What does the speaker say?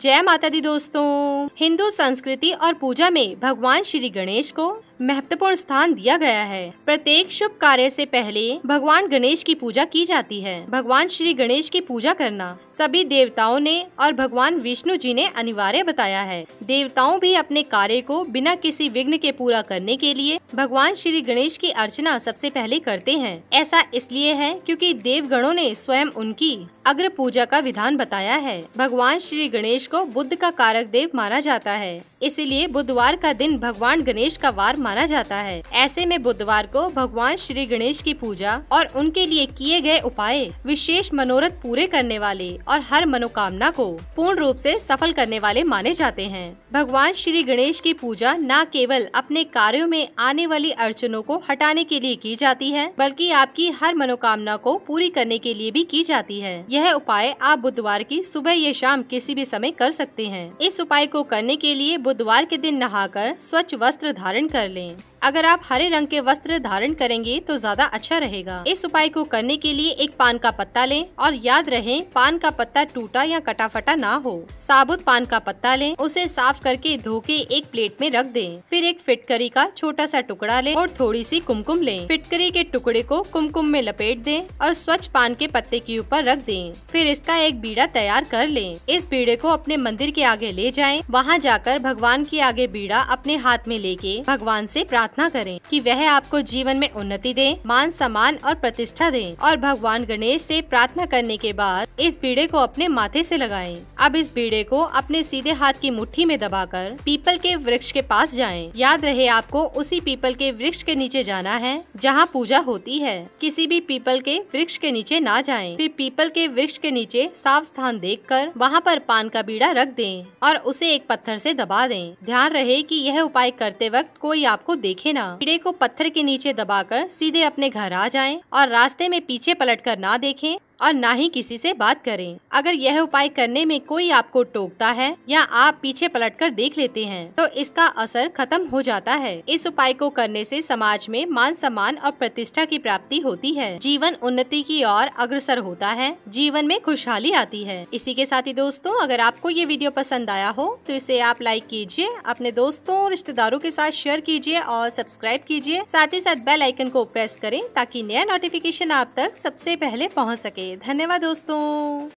जय माता दी दोस्तों हिंदू संस्कृति और पूजा में भगवान श्री गणेश को महत्वपूर्ण स्थान दिया गया है प्रत्येक शुभ कार्य से पहले भगवान गणेश की पूजा की जाती है भगवान श्री गणेश की पूजा करना सभी देवताओं ने और भगवान विष्णु जी ने अनिवार्य बताया है देवताओं भी अपने कार्य को बिना किसी विघ्न के पूरा करने के लिए भगवान श्री गणेश की अर्चना सबसे पहले करते हैं ऐसा इसलिए है क्योंकि देवगणों ने स्वयं उनकी अग्र पूजा का विधान बताया है भगवान श्री गणेश को बुद्ध का कारक देव माना जाता है इसीलिए बुधवार का दिन भगवान गणेश का वार माना जाता है ऐसे में बुधवार को भगवान श्री गणेश की पूजा और उनके लिए किए गए उपाय विशेष मनोरथ पूरे करने वाले और हर मनोकामना को पूर्ण रूप से सफल करने वाले माने जाते हैं भगवान श्री गणेश की पूजा न केवल अपने कार्यों में आने वाली अड़चनों को हटाने के लिए की जाती है बल्कि आपकी हर मनोकामना को पूरी करने के लिए भी की जाती है यह उपाय आप बुधवार की सुबह या शाम किसी भी समय कर सकते हैं इस उपाय को करने के लिए बुधवार के दिन नहाकर स्वच्छ वस्त्र धारण कर लें अगर आप हरे रंग के वस्त्र धारण करेंगे तो ज्यादा अच्छा रहेगा इस उपाय को करने के लिए एक पान का पत्ता लें और याद रहे पान का पत्ता टूटा या कटाफटा ना हो साबुत पान का पत्ता लें उसे साफ करके धो के एक प्लेट में रख दें फिर एक फिटकरी का छोटा सा टुकड़ा लें और थोड़ी सी कुमकुम लें फिटकरी के टुकड़े को कुमकुम में लपेट दें और स्वच्छ पान के पत्ते के ऊपर रख दें फिर इसका एक बीड़ा तैयार कर लें इस बीड़े को अपने मंदिर के आगे ले जाएं वहां जाकर भगवान के आगे बीड़ा अपने हाथ में लेके भगवान से प्रार्थना प्रार्थना करें कि वह आपको जीवन में उन्नति दे मान सम्मान और प्रतिष्ठा दे और भगवान गणेश से प्रार्थना करने के बाद इस बीड़े को अपने माथे से लगाएं। अब इस बीड़े को अपने सीधे हाथ की मुट्ठी में दबाकर पीपल के वृक्ष के पास जाएं। याद रहे आपको उसी पीपल के वृक्ष के नीचे जाना है जहाँ पूजा होती है किसी भी पीपल के वृक्ष के नीचे ना जाए फिर पीपल के वृक्ष के नीचे साफ स्थान देख कर वहाँ पर पान का बीड़ा रख दे और उसे एक पत्थर से दबा दें ध्यान रहे कि यह उपाय करते वक्त कोई आपको देखे देखे ना कीड़े को पत्थर के नीचे दबाकर सीधे अपने घर आ जाएं और रास्ते में पीछे पलटकर ना देखें और ना ही किसी से बात करें अगर यह उपाय करने में कोई आपको टोकता है या आप पीछे पलटकर देख लेते हैं तो इसका असर खत्म हो जाता है इस उपाय को करने से समाज में मान सम्मान और प्रतिष्ठा की प्राप्ति होती है जीवन उन्नति की ओर अग्रसर होता है जीवन में खुशहाली आती है इसी के साथ ही दोस्तों अगर आपको ये वीडियो पसंद आया हो तो इसे आप लाइक कीजिए अपने दोस्तों और रिश्तेदारों के साथ शेयर कीजिए और सब्सक्राइब कीजिए साथ ही साथ बेल आइकन को प्रेस करें ताकि नया नोटिफिकेशन आप तक सबसे पहले पहुंच सके धन्यवाद दोस्तों